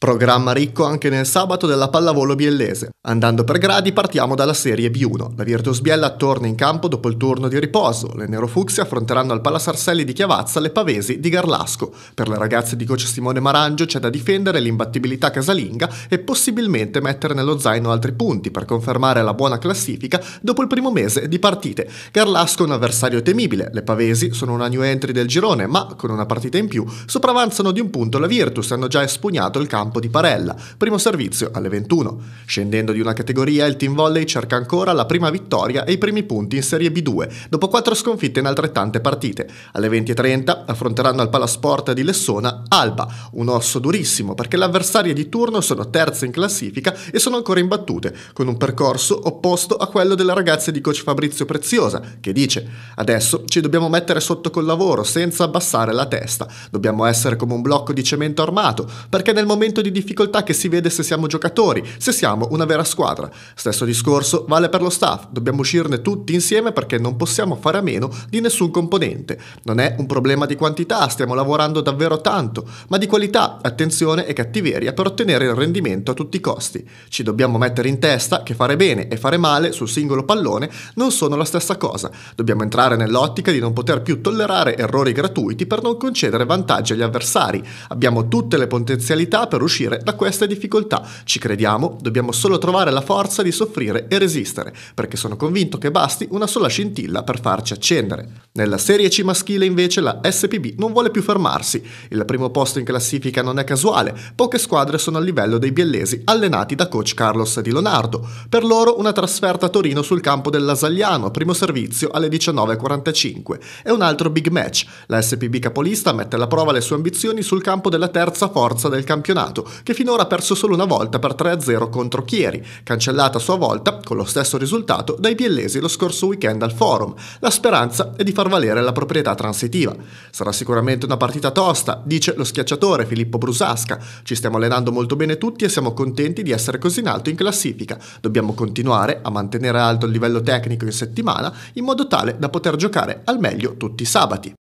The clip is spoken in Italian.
Programma ricco anche nel sabato della pallavolo biellese. Andando per gradi partiamo dalla serie B1. La Virtus Biella torna in campo dopo il turno di riposo. Le Nerofuxi affronteranno al Palasarselli di Chiavazza le Pavesi di Garlasco. Per le ragazze di coach Simone Marangio c'è da difendere l'imbattibilità casalinga e possibilmente mettere nello zaino altri punti per confermare la buona classifica dopo il primo mese di partite. Garlasco è un avversario temibile. Le Pavesi sono una new entry del girone ma con una partita in più sopravanzano di un punto la Virtus e hanno già espugnato il campo campo di Parella, primo servizio alle 21. Scendendo di una categoria, il team volley cerca ancora la prima vittoria e i primi punti in Serie B2, dopo quattro sconfitte in altrettante partite. Alle 20.30 affronteranno al Palasport di Lessona Alba, un osso durissimo perché le avversarie di turno sono terze in classifica e sono ancora imbattute, con un percorso opposto a quello delle ragazze di coach Fabrizio Preziosa, che dice «Adesso ci dobbiamo mettere sotto col lavoro senza abbassare la testa, dobbiamo essere come un blocco di cemento armato, perché nel momento momento di difficoltà che si vede se siamo giocatori, se siamo una vera squadra. Stesso discorso vale per lo staff, dobbiamo uscirne tutti insieme perché non possiamo fare a meno di nessun componente. Non è un problema di quantità, stiamo lavorando davvero tanto, ma di qualità, attenzione e cattiveria per ottenere il rendimento a tutti i costi. Ci dobbiamo mettere in testa che fare bene e fare male sul singolo pallone non sono la stessa cosa. Dobbiamo entrare nell'ottica di non poter più tollerare errori gratuiti per non concedere vantaggi agli avversari. Abbiamo tutte le potenzialità per uscire uscire da queste difficoltà. Ci crediamo, dobbiamo solo trovare la forza di soffrire e resistere, perché sono convinto che basti una sola scintilla per farci accendere. Nella Serie C maschile invece la SPB non vuole più fermarsi. Il primo posto in classifica non è casuale, poche squadre sono al livello dei biellesi allenati da coach Carlos Di Leonardo. Per loro una trasferta a Torino sul campo del Lasagliano, primo servizio alle 19.45. È un altro big match. La SPB capolista mette alla prova le sue ambizioni sul campo della terza forza del campionato campionato, che finora ha perso solo una volta per 3-0 contro Chieri, cancellata a sua volta, con lo stesso risultato, dai biellesi lo scorso weekend al Forum. La speranza è di far valere la proprietà transitiva. Sarà sicuramente una partita tosta, dice lo schiacciatore Filippo Brusasca. Ci stiamo allenando molto bene tutti e siamo contenti di essere così in alto in classifica. Dobbiamo continuare a mantenere alto il livello tecnico in settimana in modo tale da poter giocare al meglio tutti i sabati.